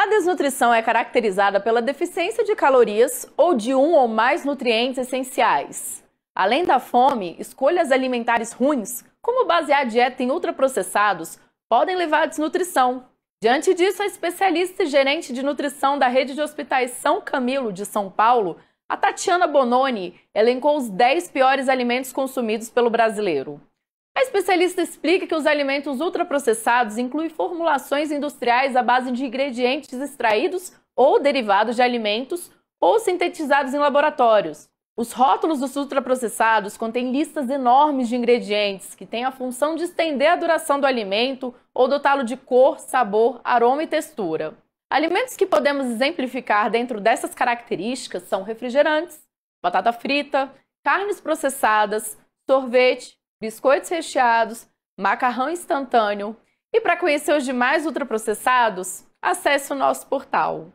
A desnutrição é caracterizada pela deficiência de calorias ou de um ou mais nutrientes essenciais. Além da fome, escolhas alimentares ruins, como basear a dieta em ultraprocessados, podem levar à desnutrição. Diante disso, a especialista e gerente de nutrição da rede de hospitais São Camilo de São Paulo, a Tatiana Bononi, elencou os 10 piores alimentos consumidos pelo brasileiro. A especialista explica que os alimentos ultraprocessados incluem formulações industriais à base de ingredientes extraídos ou derivados de alimentos ou sintetizados em laboratórios. Os rótulos dos ultraprocessados contêm listas enormes de ingredientes que têm a função de estender a duração do alimento ou dotá-lo de cor, sabor, aroma e textura. Alimentos que podemos exemplificar dentro dessas características são refrigerantes, batata frita, carnes processadas, sorvete, biscoitos recheados, macarrão instantâneo. E para conhecer os demais ultraprocessados, acesse o nosso portal.